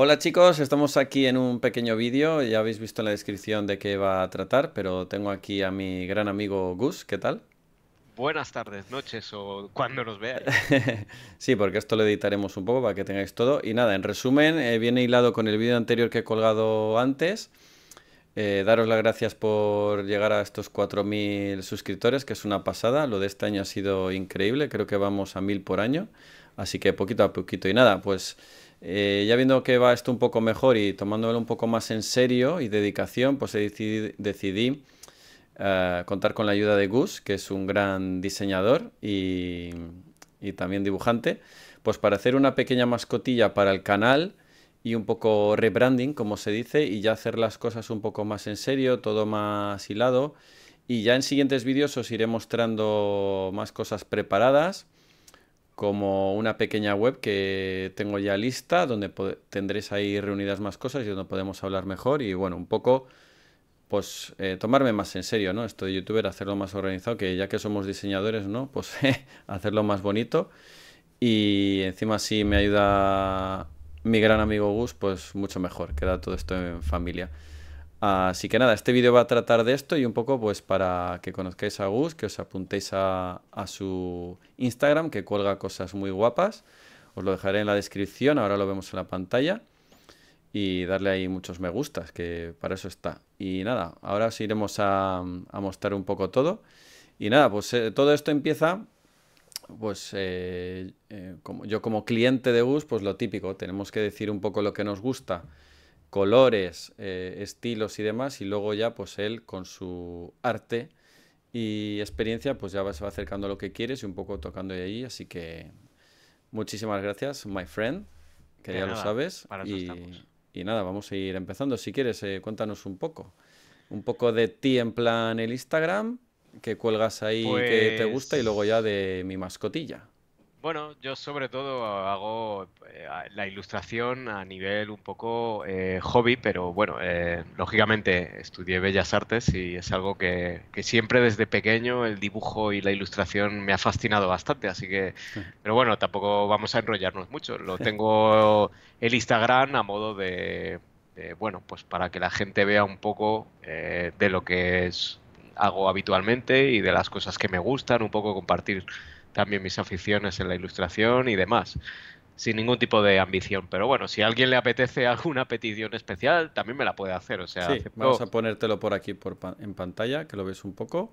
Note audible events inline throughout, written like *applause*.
Hola chicos, estamos aquí en un pequeño vídeo, ya habéis visto en la descripción de qué va a tratar, pero tengo aquí a mi gran amigo Gus, ¿qué tal? Buenas tardes, noches o cuando nos veáis. *laughs* sí, porque esto lo editaremos un poco para que tengáis todo. Y nada, en resumen, eh, viene hilado con el vídeo anterior que he colgado antes. Eh, daros las gracias por llegar a estos 4.000 suscriptores, que es una pasada. Lo de este año ha sido increíble, creo que vamos a 1.000 por año. Así que poquito a poquito. Y nada, pues eh, ya viendo que va esto un poco mejor y tomándolo un poco más en serio y dedicación, pues decidí, eh, contar con la ayuda de Gus, que es un gran diseñador y, y, también dibujante, pues para hacer una pequeña mascotilla para el canal y un poco rebranding, como se dice, y ya hacer las cosas un poco más en serio, todo más hilado. Y ya en siguientes vídeos os iré mostrando más cosas preparadas como una pequeña web que tengo ya lista, donde tendréis ahí reunidas más cosas y donde podemos hablar mejor y bueno, un poco pues eh, tomarme más en serio, ¿no? Esto de youtuber, hacerlo más organizado, que ya que somos diseñadores, ¿no? Pues *laughs* hacerlo más bonito. Y encima si me ayuda mi gran amigo Gus, pues mucho mejor, queda todo esto en familia. Así que nada, este vídeo va a tratar de esto y un poco pues para que conozcáis a Gus, que os apuntéis a, su Instagram, que cuelga cosas muy guapas. Os lo dejaré en la descripción, ahora lo vemos en la pantalla. Y darle ahí muchos me gustas, que para eso está. Y nada, ahora os iremos a, mostrar un poco todo. Y nada, pues eh, todo esto empieza, pues eh, eh, como, yo como cliente de Gus, pues lo típico, tenemos que decir un poco lo que nos gusta colores, eh, estilos y demás, y luego ya pues él con su arte y experiencia pues ya se va acercando a lo que quieres y un poco tocando de ahí, así que muchísimas gracias, my friend, que ya lo sabes, y, y, nada, vamos a ir empezando, si quieres eh, cuéntanos un poco, un poco de ti en plan el Instagram, que cuelgas ahí que te gusta y pues luego ya de mi mascotilla. Bueno, yo sobre todo hago eh, la ilustración a nivel un poco eh, hobby, pero bueno, eh, lógicamente estudié Bellas Artes y es algo que, siempre desde pequeño el dibujo y la ilustración me ha fascinado bastante, así que, pero bueno, tampoco vamos a enrollarnos mucho. Lo tengo el Instagram a modo de, bueno, pues para que la gente vea un poco de lo que es, hago habitualmente y de las cosas que me gustan, un poco compartir también mis aficiones en la ilustración y demás, sin ningún tipo de ambición. Pero bueno, si a alguien le apetece *laughs* alguna petición especial, también me la puede hacer. O sea, vamos a ponértelo por aquí por en pantalla, que lo ves un poco.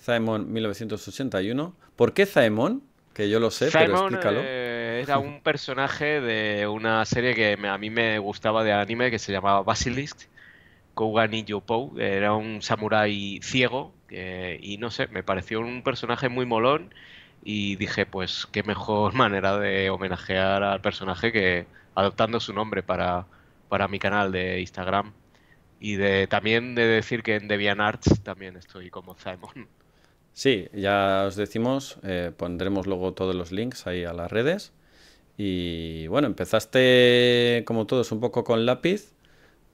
Zaemon 1981. ¿Por qué Zaemon? Que yo lo sé, pero explícalo. Eh, era un personaje de una serie que a mí me gustaba de anime que se llamaba Basilisk. Kougan Yopou, era un samurái ciego eh, y no sé, me pareció un personaje muy molón y dije, pues qué mejor *laughs* manera de homenajear al personaje que adoptando su nombre para, para mi canal de Instagram. Y de, también de decir que en DeviantArt también estoy como Simon. Sí, ya os decimos, eh, pondremos luego todos los links ahí a las redes. Y bueno, empezaste como todos un poco con lápiz,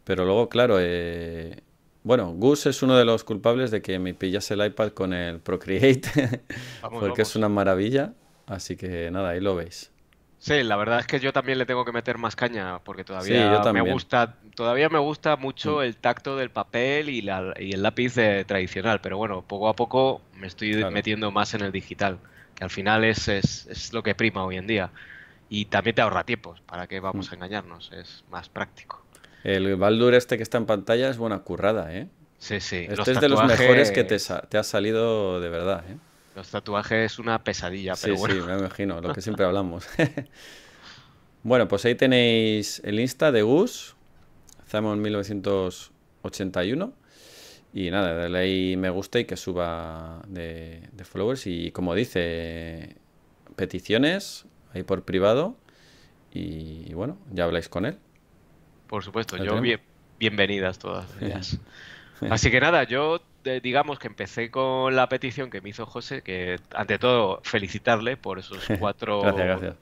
pero luego, claro, eh, bueno, Gus es uno de los culpables de que me pillase el iPad con el Procreate, *laughs* porque es una maravilla. Así que nada, ahí lo veis. Sí, la verdad es que yo también le tengo que meter más caña porque todavía me gusta, todavía me gusta mucho mm. el tacto del papel y, el lápiz eh, tradicional, pero bueno, poco a poco me estoy metiendo más en el digital, que al final es, es, lo que prima hoy en día. Y también te ahorra tiempo, ¿para qué vamos mm. a engañarnos? Es más práctico. El Baldur este que está en pantalla es buena currada, ¿eh? Sí, sí. Este es de los mejores que te, ha salido de verdad, ¿eh? Los tatuajes es una pesadilla, pero bueno. Sí, me imagino, lo que *laughs* siempre hablamos. *laughs* bueno, pues ahí tenéis el Insta de Gus, Zamon 1981. Y nada, dale ahí me gusta y que suba de, followers. Y como dice, peticiones ahí por privado. y bueno, ya habláis con él. Por supuesto, yo bienvenidas todas Así que nada, yo eh, digamos que empecé con la petición que me hizo José, que ante todo felicitarle por esos *laughs* cuatro... cuatro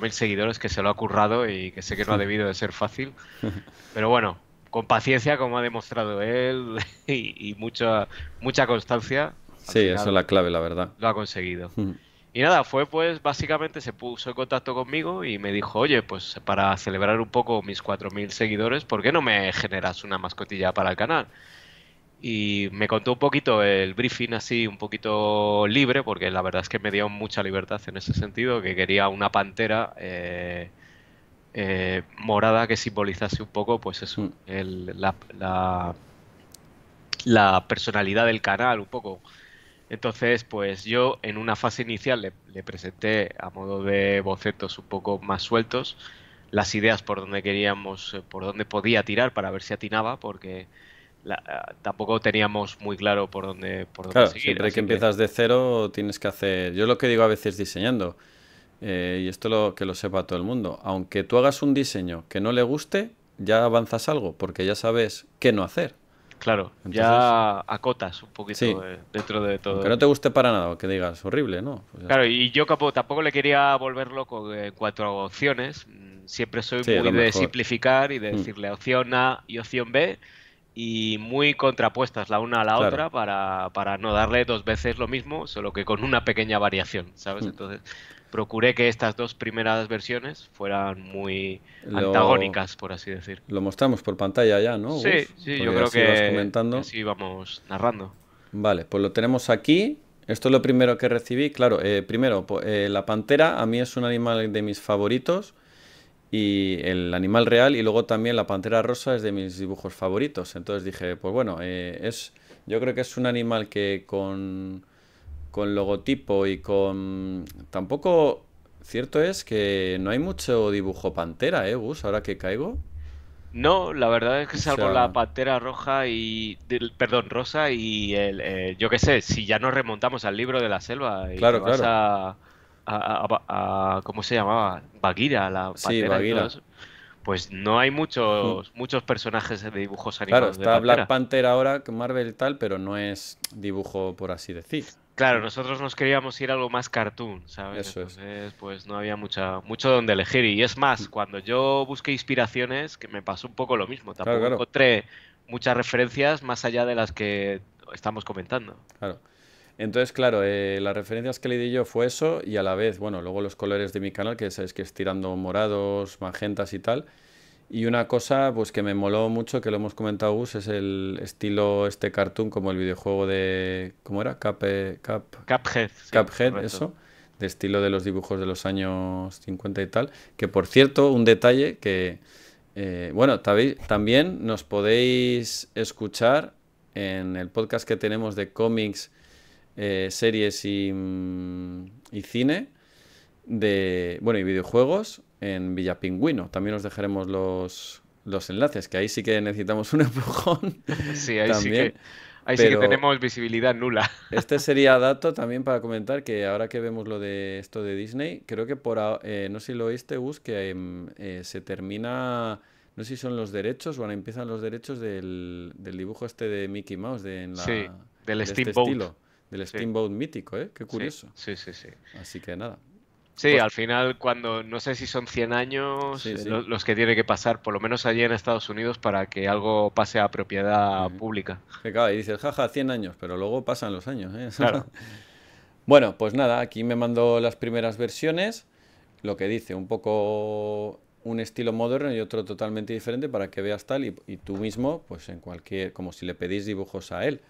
4.000 seguidores que se lo ha currado y que sé que no ha debido de ser fácil. *laughs* Pero bueno, con paciencia, como ha demostrado él, *laughs* y, mucha, mucha constancia. Sí, eso es la clave, la verdad. Lo ha conseguido. Mm. Y nada, fue pues básicamente se puso en contacto conmigo y me dijo, oye, pues para celebrar un poco mis 4.000 seguidores, ¿por qué no me generas una mascotilla para el canal? Y me contó un poquito el briefing así, un poquito libre, porque la verdad es que me dio mucha libertad en ese sentido, que quería una pantera eh, eh, morada que simbolizase un poco, pues eso, mm. la, la personalidad del canal, un poco entonces, pues yo en una fase inicial le, presenté a modo de bocetos un poco más sueltos las ideas por donde queríamos, eh, por donde podía tirar para ver si atinaba, porque la, ah, tampoco teníamos muy claro por dónde, por dónde claro, seguir, Siempre que, empiezas de cero tienes que hacer. Yo lo que digo a veces diseñando, eh, y esto lo que lo sepa todo el mundo, aunque tú hagas un diseño que no le guste, ya avanzas algo, porque ya sabes qué no hacer. Claro, ya acotas un poquito dentro de todo. Que no te guste para nada, que digas horrible, ¿no? claro, y yo tampoco le quería volverlo con eh, cuatro opciones. Mm, siempre soy muy de simplificar y de mm. decirle opción A y opción B y muy contrapuestas la una a la otra para, para no darle dos veces lo mismo, solo que con una pequeña variación, ¿sabes? Mm. Entonces, procuré que estas dos primeras versiones fueran muy antagónicas, por así decir. Lo mostramos por pantalla ya, ¿no? Sí, sí, yo creo que así vamos narrando. Vale, pues lo tenemos aquí. Esto es lo primero que recibí. Claro, eh, primero, eh, la pantera a mí es un animal de mis favoritos y el animal real y luego también la pantera rosa es de mis dibujos favoritos. Entonces dije, pues bueno, eh, es, yo creo que es un animal que con con logotipo y con... Tampoco... Cierto es que no hay mucho dibujo pantera, ¿eh, Gus? Ahora que caigo. No, la verdad es que salvo la pantera roja y. Perdón, rosa y el. Eh, yo qué sé, si ya nos remontamos al libro de la selva. Y claro, A, ¿Cómo se llamaba? Bagheera, la pantera. Sí, pues no hay muchos mm. muchos personajes de dibujos animados. Claro, está Black Panther ahora, Marvel y tal, pero no es dibujo, por así decir. Claro, nosotros nos queríamos ir a algo más cartoon, ¿sabes? Entonces, pues no había mucha, mucho donde elegir. Y es más, cuando yo busqué inspiraciones, que me pasó un poco lo mismo. Tampoco encontré muchas referencias más allá de las que estamos comentando. Claro. Entonces, claro, eh, las referencias que le di yo fue eso y a la vez, bueno, luego los colores de mi canal, que sabes que es tirando morados, magentas y tal. Y una cosa pues que me moló mucho, que lo hemos comentado Gus, es el estilo este cartoon como el videojuego de... ¿Cómo era? Cap, eh, Cap... Caphead. eso. De estilo de los dibujos de los años 50 y tal. Que por cierto, un detalle que... Eh, bueno, también nos podéis escuchar en el podcast que tenemos de cómics, eh, series y, mm, y cine, de, bueno, y videojuegos, en Villapingüino. También os dejaremos los, los enlaces, que ahí sí que necesitamos un *laughs* empujón. Sí, ahí sí que... Ahí sí que tenemos visibilidad nula. *laughs* Este sería dato también para comentar que ahora que vemos lo de esto de Disney, creo que por eh, no sé si lo oíste, Gus, que em, eh, se termina, no sé si son los derechos bueno, empiezan los derechos del, del dibujo este de Mickey Mouse de, del este Steamboat. del Steamboat mítico, ¿eh? Qué curioso. sí, sí. sí. Así que nada, Sí, pues al final cuando no sé si son 100 años eh, Los, que tiene que pasar, por lo menos allí en Estados Unidos, para que algo pase a propiedad pública. Que y dices, jaja, 100 años, pero luego pasan los años. ¿eh? *laughs* Claro. bueno, pues nada, aquí me mandó las primeras versiones, lo que dice, un poco un estilo moderno y otro totalmente diferente para que veas tal y, tú mismo, pues en cualquier, como si le pedís dibujos a él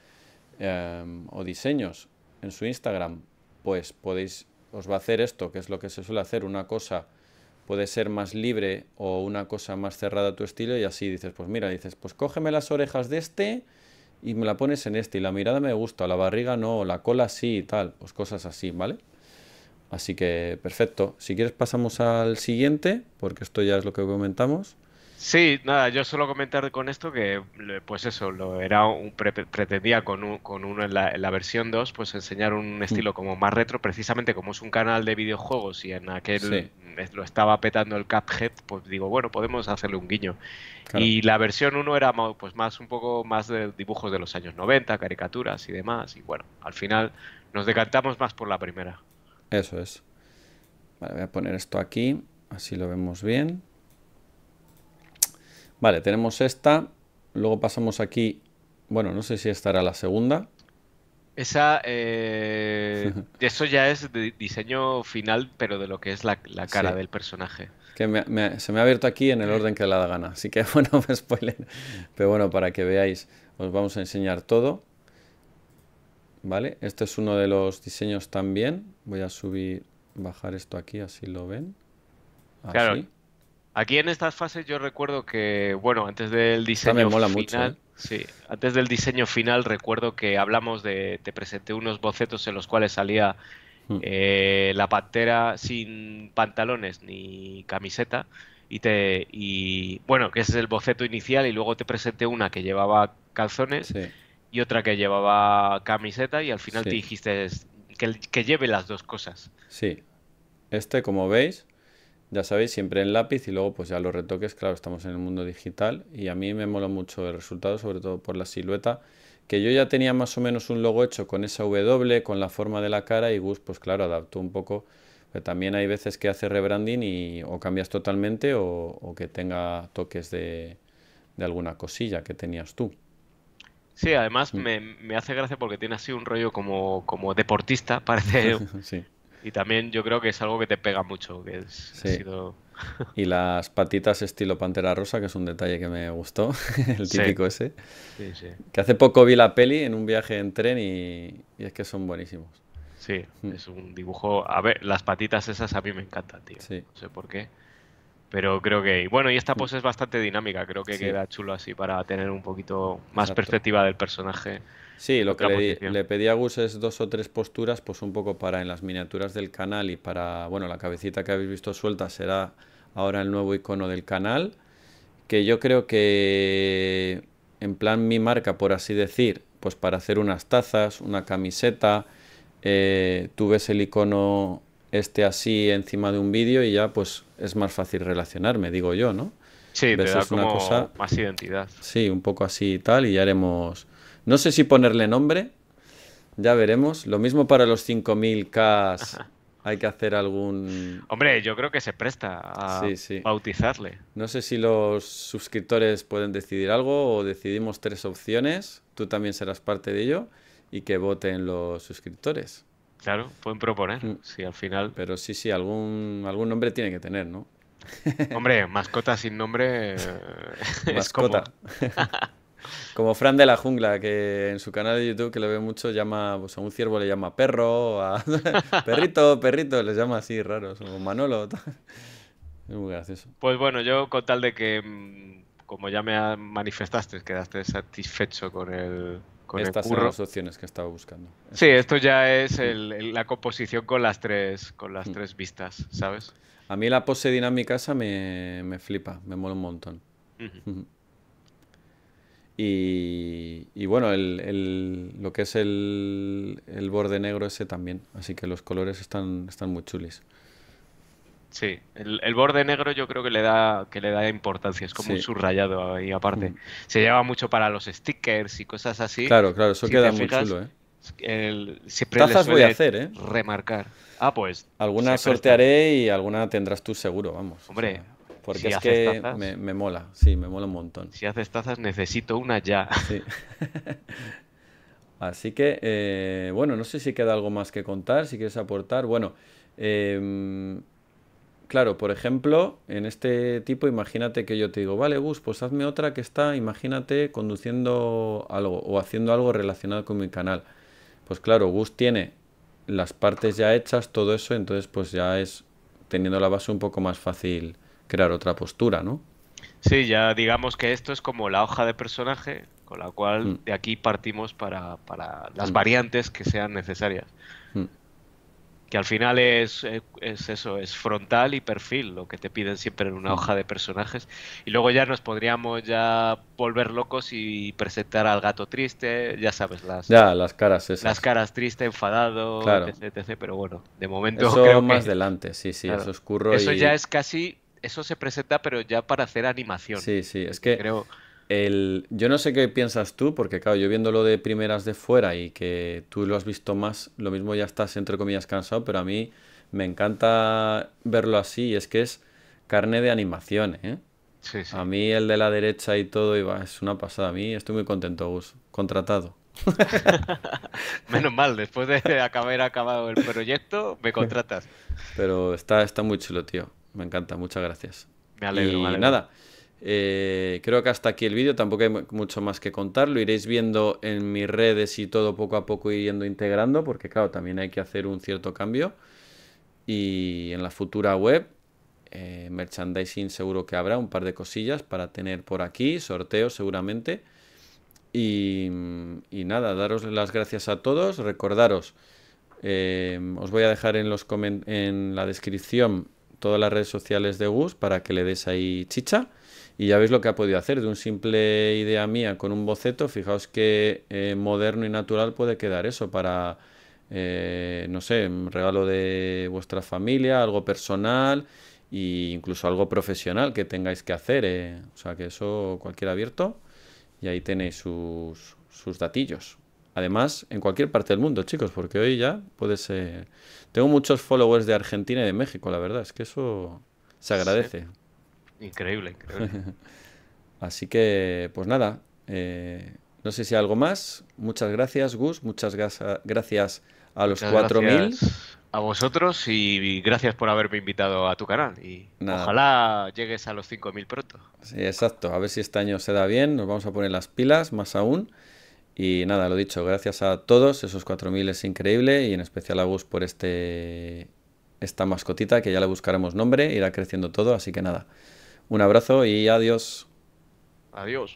em, o diseños en su Instagram, pues podéis os va a hacer esto, que es lo que se suele hacer, una cosa puede ser más libre o una cosa más cerrada a tu estilo y así dices, pues mira, dices, pues cógeme las orejas de este y me la pones en este y la mirada me gusta, la barriga no, la cola sí y tal, pues cosas así, ¿vale? Así que perfecto. Si quieres pasamos al siguiente, porque esto ya es lo que comentamos. Sí, nada, yo solo comentar con esto que, pues eso, lo era un, pretendía con, con uno en la, versión 2, pues enseñar un mm. estilo como más retro, precisamente como es un canal de videojuegos y en aquel lo estaba petando el Cuphead, pues digo, bueno, podemos hacerle un guiño. Y la versión 1 era pues más un poco más de dibujos de los años 90, caricaturas y demás, y bueno, al final nos decantamos más por la primera. Eso es. Vale, voy a poner esto aquí, así lo vemos bien. Vale, tenemos esta. Luego pasamos aquí. Bueno, no sé si esta era la segunda. Esa, eh, *laughs* eso ya es de diseño final, pero de lo que es la, cara del personaje. Que se me ha abierto aquí en el *laughs* orden que le da gana, así que *laughs* bueno, me spoiler. Pero bueno, para que veáis, os vamos a enseñar todo. Vale, este es uno de los diseños también. Voy a subir, bajar esto aquí, así lo ven. Claro, Aquí en estas fases yo recuerdo que, bueno, antes del diseño final, ¿eh? sí, antes del diseño final recuerdo que hablamos de, te presenté unos bocetos en los cuales salía hmm. eh, la pantera sin pantalones ni camiseta y te, y bueno, que ese es el boceto inicial y luego te presenté una que llevaba calzones y otra que llevaba camiseta y al final te dijiste que, que lleve las dos cosas. Sí. Este, como veis, ya sabéis, siempre en lápiz y luego pues ya los retoques, claro, estamos en el mundo digital y a mí me mola mucho el resultado, sobre todo por la silueta, que yo ya tenía más o menos un logo hecho con esa W, con la forma de la cara y Gus pues claro, adaptó un poco, pero también hay veces que hace rebranding y o cambias totalmente o, que tenga toques de, de, alguna cosilla que tenías tú. Sí, además mm. me, me, hace gracia porque tiene así un rollo como, como deportista, *laughs* parece *laughs* sí. Y también yo creo que es algo que te pega mucho, que es, ha *laughs* Y las patitas estilo pantera rosa, que es un detalle que me gustó, *laughs* el típico ese. que hace poco vi la peli en un viaje en tren y, es que son buenísimos. Sí, mm. es un dibujo... A ver, las patitas esas a mí me encantan, tío. No sé por qué. Pero creo que. Bueno, y esta pose es bastante dinámica, creo que queda chulo así para tener un poquito más perspectiva del personaje. Sí, lo que le, pedí a Gus es dos o tres posturas, pues un poco para en las miniaturas del canal y para. Bueno, la cabecita que habéis visto suelta será ahora el nuevo icono del canal. Que yo creo que. En plan, mi marca, por así decir, pues para hacer unas tazas, una camiseta. Eh, tú ves el icono esté así encima de un vídeo y ya pues es más fácil relacionarme, digo yo, ¿no? Sí, te da cosa, más identidad. Sí, un poco así y tal, y ya haremos... No sé si ponerle nombre, ya veremos. Lo mismo para los 5000K hay que hacer algún... Hombre, yo creo que se presta a bautizarle. No sé si los suscriptores pueden decidir algo o decidimos tres opciones, tú también serás parte de ello, y que voten los suscriptores. Claro, pueden proponer, mm. si al final. Pero sí, sí, algún, algún nombre tiene que tener, ¿no? Hombre, *laughs* mascota sin nombre. Eh, mascota. *laughs* Como Fran de la Jungla, que en su canal de YouTube, que lo veo mucho, llama, pues a un ciervo le llama perro, a *laughs* perrito, perrito, les llama así raro. o Manolo. Es muy gracioso. Pues bueno, yo con tal de que, mm, como ya me manifestaste, quedaste satisfecho con el, estas son las opciones que estaba buscando. Sí, esto ya es la composición con las tres, con las mm. tres vistas, ¿sabes? A mí la pose dinámica esa me, me flipa, me mola un montón. y, bueno, lo que es el, borde negro ese también, así que los colores están, están muy chulis. Sí, el, borde negro yo creo que le da, que le da importancia, es como un subrayado ahí aparte. Mm. Se lleva mucho para los stickers y cosas así. Claro, claro, eso queda muy chulo, ¿eh? Tazas voy a hacer, ¿eh? Remarcar. Ah, pues. Alguna sortearé y alguna tendrás tú seguro, vamos. Hombre. porque es que me, mola, sí, me mola un montón. Si haces tazas, necesito una ya. *laughs* así que, eh, bueno, no sé si queda algo más que contar, si quieres aportar. Bueno, eh, claro, por ejemplo, en este tipo, imagínate que yo te digo, vale, Gus, pues hazme otra que está, imagínate, conduciendo algo o haciendo algo relacionado con mi canal. Pues claro, Gus tiene las partes ya hechas, todo eso, entonces pues ya es teniendo la base un poco más fácil crear otra postura, ¿no? Sí, ya digamos que esto es como la hoja de personaje, con la cual mm. de aquí partimos para, para las mm. variantes que sean necesarias que al final es, eh, es, eso, es frontal y perfil, lo que te piden siempre en una mm. hoja de personajes. Y luego ya nos podríamos ya volver locos y presentar al gato triste, ya sabes, las, ya, las caras esas. Las caras triste, enfadado, etc, Pero bueno, de momento eso creo más que... adelante, sí, sí, eso Eso ya es casi... Eso se presenta, pero ya para hacer animación. Sí, sí, es que... Creo... El, yo no sé qué piensas tú, porque claro, yo viéndolo de primeras de fuera y que tú lo has visto más, lo mismo ya estás entre comillas cansado, pero a mí me encanta verlo así y es que es carne de animación, ¿eh? A mí el de la derecha y todo iba, es una pasada. A mí estoy muy contento, Gus. Contratado. *laughs* Menos mal, después de haber acabado el proyecto, me contratas. Pero está, está muy chulo, tío. Me encanta, muchas gracias. Me alegro, Nada, eh, creo que hasta aquí el vídeo, tampoco hay mucho más que contar, lo iréis viendo en mis redes y todo poco a poco yendo integrando, porque claro, también hay que hacer un cierto cambio. Y en la futura web, eh, merchandising seguro que habrá un par de cosillas para tener por aquí, sorteos seguramente. Y, nada, daros las gracias a todos, recordaros, eh, os voy a dejar en, en la descripción todas las redes sociales de Gus para que le des ahí chicha. Y ya veis lo que ha podido hacer de un simple idea mía con un boceto. Fijaos que eh, moderno y natural puede quedar eso para, eh, no sé, un regalo de vuestra familia, algo personal e incluso algo profesional que tengáis que hacer. Eh. O sea que eso cualquier abierto y ahí tenéis sus, sus datillos. Además, en cualquier parte del mundo, chicos, porque hoy ya puede ser... Tengo muchos followers de Argentina y de México, la verdad, es que eso se agradece. Increíble, increíble. *laughs* Así que, pues nada, eh, no sé si hay algo más. Muchas gracias, Gus. Muchas gracias a los 4.000. A vosotros y gracias por haberme invitado a tu canal. Y ojalá llegues a los 5.000 pronto. exacto. A ver si este año se da bien. Nos vamos a poner las pilas, más aún. Y nada, lo dicho, gracias a todos. Esos 4.000 es increíble. Y en especial a Gus por este esta mascotita que ya le buscaremos nombre. Irá creciendo todo. Así que nada. Un abrazo y adiós. Adiós.